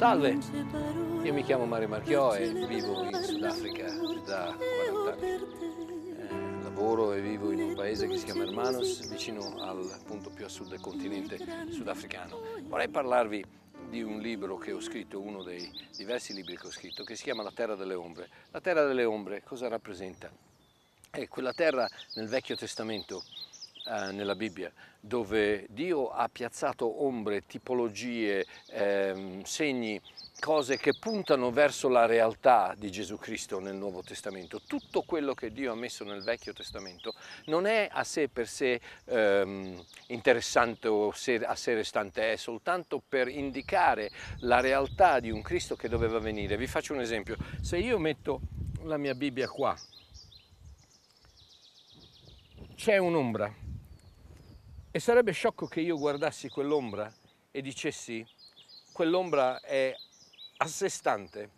Salve, io mi chiamo Mario Marchiò e vivo in Sudafrica da 40 anni. Eh, lavoro e vivo in un paese che si chiama Hermanos, vicino al punto più a sud del continente sudafricano. Vorrei parlarvi di un libro che ho scritto, uno dei diversi libri che ho scritto, che si chiama La Terra delle Ombre. La Terra delle Ombre cosa rappresenta? È quella terra nel Vecchio Testamento eh, nella Bibbia, dove Dio ha piazzato ombre, tipologie, eh, segni, cose che puntano verso la realtà di Gesù Cristo nel Nuovo Testamento. Tutto quello che Dio ha messo nel Vecchio Testamento non è a sé per sé ehm, interessante o a sé restante, è soltanto per indicare la realtà di un Cristo che doveva venire. Vi faccio un esempio, se io metto la mia Bibbia qua, c'è un'ombra e sarebbe sciocco che io guardassi quell'ombra e dicessi quell'ombra è a sé stante,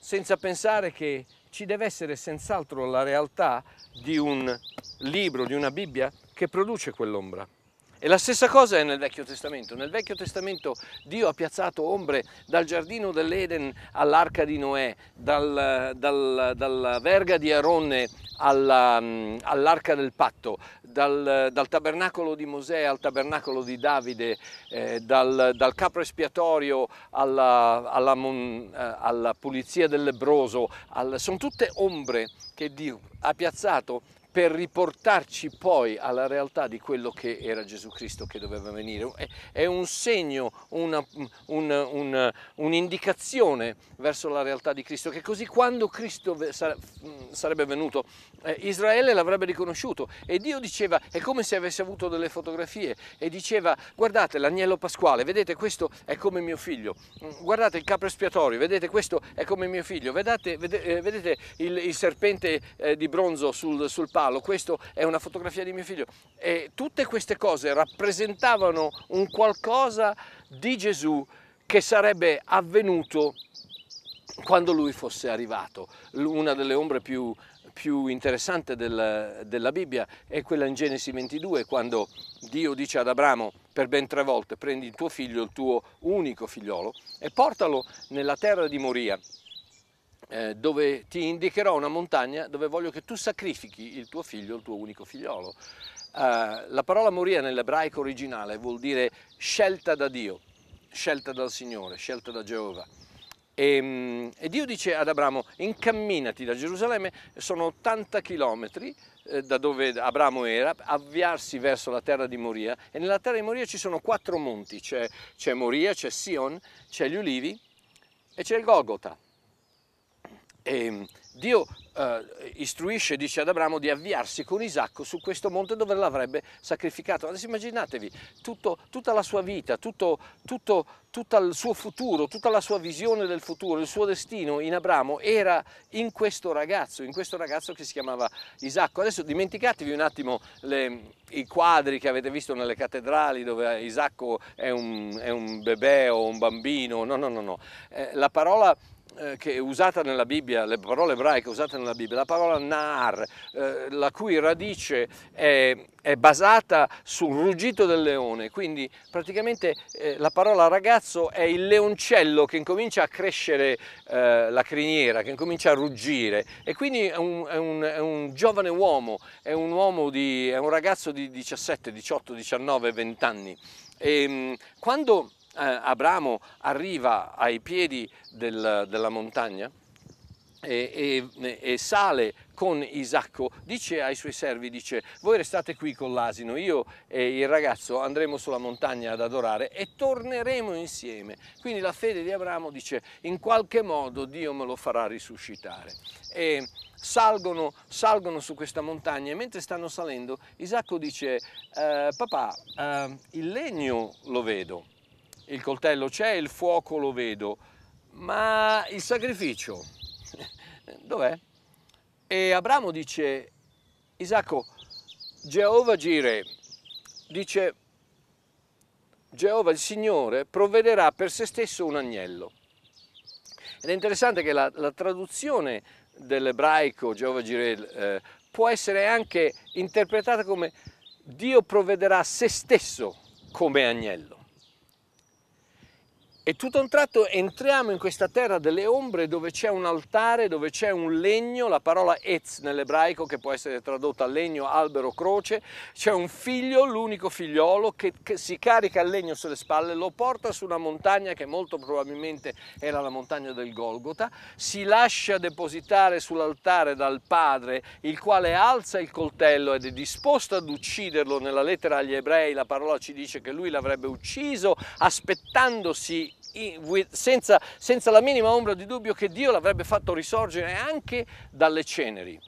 senza pensare che ci deve essere senz'altro la realtà di un libro, di una Bibbia che produce quell'ombra. E la stessa cosa è nel Vecchio Testamento. Nel Vecchio Testamento Dio ha piazzato ombre dal giardino dell'Eden all'arca di Noè, dal, dal, dalla verga di Aronne alla, all'arca del patto, dal, dal, tabernacolo di Mosè al tabernacolo di Davide, eh, dal, capro espiatorio alla, alla, mon, eh, alla pulizia del lebroso. Al, sono tutte ombre che Dio ha piazzato per riportarci poi alla realtà di quello che era Gesù Cristo che doveva venire. È un segno, un'indicazione un, un verso la realtà di Cristo, che così quando Cristo sarebbe venuto, eh, Israele l'avrebbe riconosciuto e Dio diceva, è come se avesse avuto delle fotografie e diceva, guardate l'agnello pasquale, vedete questo è come mio figlio, guardate il capo espiatorio, vedete questo è come mio figlio, vedete, eh, vedete il, il, serpente eh, di bronzo sul, sul palco, cavallo, questa è una fotografia di mio figlio. E tutte queste cose rappresentavano un qualcosa di Gesù che sarebbe avvenuto quando lui fosse arrivato. Una delle ombre più, più interessanti del, della Bibbia è quella in Genesi 22, quando Dio dice ad Abramo per ben tre volte prendi il tuo figlio, il tuo unico figliolo, e portalo nella terra di Moria eh, dove ti indicherò una montagna dove voglio che tu sacrifichi il tuo figlio, il tuo unico figliolo. Uh, la parola moria nell'ebraico originale vuol dire scelta da Dio, scelta dal Signore, scelta da Geova. E, ehm, e Dio dice ad Abramo, incamminati da Gerusalemme, sono 80 chilometri eh, da dove Abramo era, avviarsi verso la terra di Moria. E nella terra di Moria ci sono quattro monti, c'è, c'è Moria, c'è Sion, c'è gli Ulivi e c'è il Golgotha. E ehm, Dio eh, istruisce, dice ad Abramo, di avviarsi con Isacco su questo monte dove l'avrebbe sacrificato. Adesso immaginatevi tutto, tutta la sua vita, tutto, tutto, tutto, il suo futuro, tutta la sua visione del futuro, il suo destino in Abramo era in questo ragazzo, in questo ragazzo che si chiamava Isacco. Adesso dimenticatevi un attimo le, i quadri che avete visto nelle cattedrali dove Isacco è un, è un bebè o un bambino, no, no, no, no. Eh, la parola eh, che è usata nella Bibbia, le parole ebraiche usate nella Bibbia, la parola Naar, eh, la cui radice è, è, basata sul ruggito del leone, quindi praticamente eh, la parola ragazzo è il leoncello che incomincia a crescere eh, la criniera, che incomincia a ruggire e quindi è un, è un, è un giovane uomo, è un, uomo di, è un ragazzo di 17, 18, 19, 20 anni. E, quando eh, Abramo arriva ai piedi del, della montagna e, e, e, sale con Isacco, dice ai suoi servi, dice voi restate qui con l'asino, io e il ragazzo andremo sulla montagna ad adorare e torneremo insieme. Quindi la fede di Abramo dice in qualche modo Dio me lo farà risuscitare. E salgono, salgono su questa montagna e mentre stanno salendo Isacco dice eh, papà eh, il legno lo vedo, il coltello c'è, il fuoco lo vedo, ma il sacrificio dov'è? E Abramo dice, Isacco, Geova gire, dice, Geova il Signore provvederà per se stesso un agnello. Ed è interessante che la, la traduzione dell'ebraico Geova Jireh eh, può essere anche interpretata come Dio provvederà a se stesso come agnello. E tutto un tratto entriamo in questa terra delle ombre dove c'è un altare, dove c'è un legno, la parola etz nell'ebraico che può essere tradotta legno, albero, croce, c'è un figlio, l'unico figliolo che, che, si carica il legno sulle spalle, lo porta su una montagna che molto probabilmente era la montagna del Golgota, si lascia depositare sull'altare dal padre il quale alza il coltello ed è disposto ad ucciderlo, nella lettera agli ebrei la parola ci dice che lui l'avrebbe ucciso aspettandosi senza, senza la minima ombra di dubbio che Dio l'avrebbe fatto risorgere anche dalle ceneri.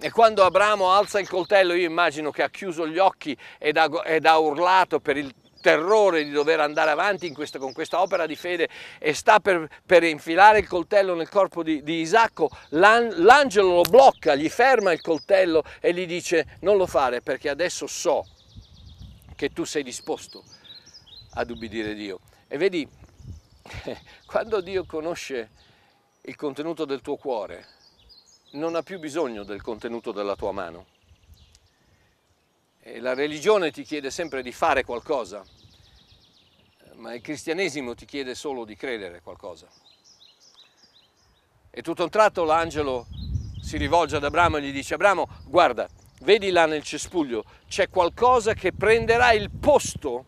E quando Abramo alza il coltello, io immagino che ha chiuso gli occhi ed ha, ed ha urlato per il terrore di dover andare avanti questa, con questa opera di fede e sta per, per infilare il coltello nel corpo di, di Isacco, l'an, l'angelo lo blocca, gli ferma il coltello e gli dice non lo fare perché adesso so che tu sei disposto ad ubbidire Dio. E vedi, quando Dio conosce il contenuto del tuo cuore, non ha più bisogno del contenuto della tua mano. E la religione ti chiede sempre di fare qualcosa, ma il cristianesimo ti chiede solo di credere qualcosa. E tutto a un tratto l'angelo si rivolge ad Abramo e gli dice, Abramo, guarda, vedi là nel cespuglio, c'è qualcosa che prenderà il posto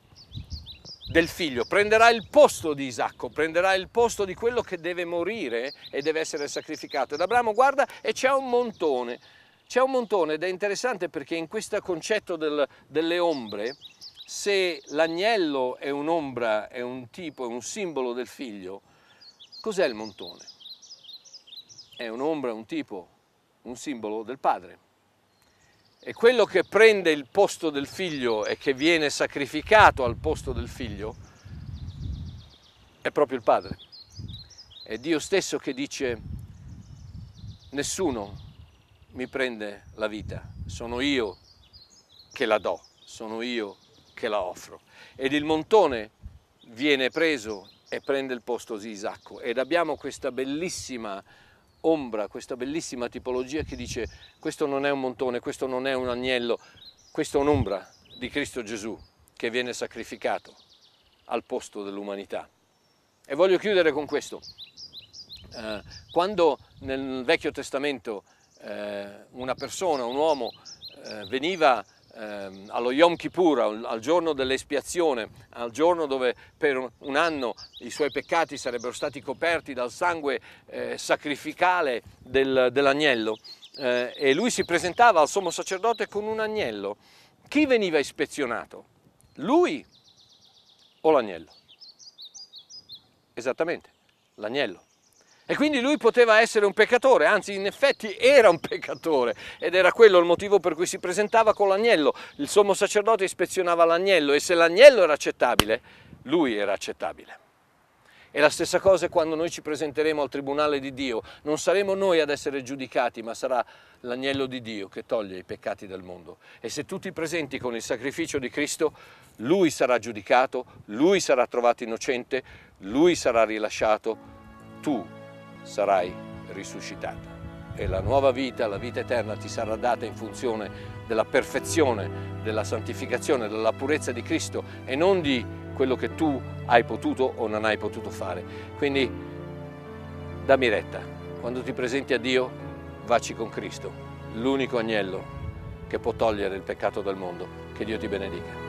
del figlio, prenderà il posto di Isacco, prenderà il posto di quello che deve morire e deve essere sacrificato. Ed Abramo guarda e c'è un montone, c'è un montone ed è interessante perché in questo concetto del, delle ombre, se l'agnello è un'ombra, è un tipo, è un simbolo del figlio, cos'è il montone? È un'ombra, un tipo, un simbolo del padre e quello che prende il posto del figlio e che viene sacrificato al posto del figlio è proprio il padre. È Dio stesso che dice nessuno mi prende la vita, sono io che la do, sono io che la offro. Ed il montone viene preso e prende il posto di Isacco ed abbiamo questa bellissima ombra, questa bellissima tipologia che dice questo non è un montone, questo non è un agnello, questo è un'ombra di Cristo Gesù che viene sacrificato al posto dell'umanità. E voglio chiudere con questo. Eh, quando nel Vecchio Testamento eh, una persona, un uomo eh, veniva Ehm, allo Yom Kippur, al, giorno dell'espiazione, al giorno dove per un anno i suoi peccati sarebbero stati coperti dal sangue eh, sacrificale del, dell'agnello, eh, e lui si presentava al sommo sacerdote con un agnello. Chi veniva ispezionato? Lui o l'agnello? Esattamente, l'agnello. E quindi lui poteva essere un peccatore, anzi in effetti era un peccatore ed era quello il motivo per cui si presentava con l'agnello. Il sommo sacerdote ispezionava l'agnello e se l'agnello era accettabile, lui era accettabile. E la stessa cosa è quando noi ci presenteremo al tribunale di Dio. Non saremo noi ad essere giudicati, ma sarà l'agnello di Dio che toglie i peccati del mondo. E se tu ti presenti con il sacrificio di Cristo, lui sarà giudicato, lui sarà trovato innocente, lui sarà rilasciato, tu sarai risuscitata e la nuova vita, la vita eterna ti sarà data in funzione della perfezione, della santificazione, della purezza di Cristo e non di quello che tu hai potuto o non hai potuto fare. Quindi dammi retta, quando ti presenti a Dio vacci con Cristo, l'unico agnello che può togliere il peccato del mondo. Che Dio ti benedica.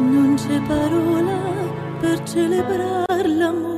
non c'è parola per celebrare l'amore.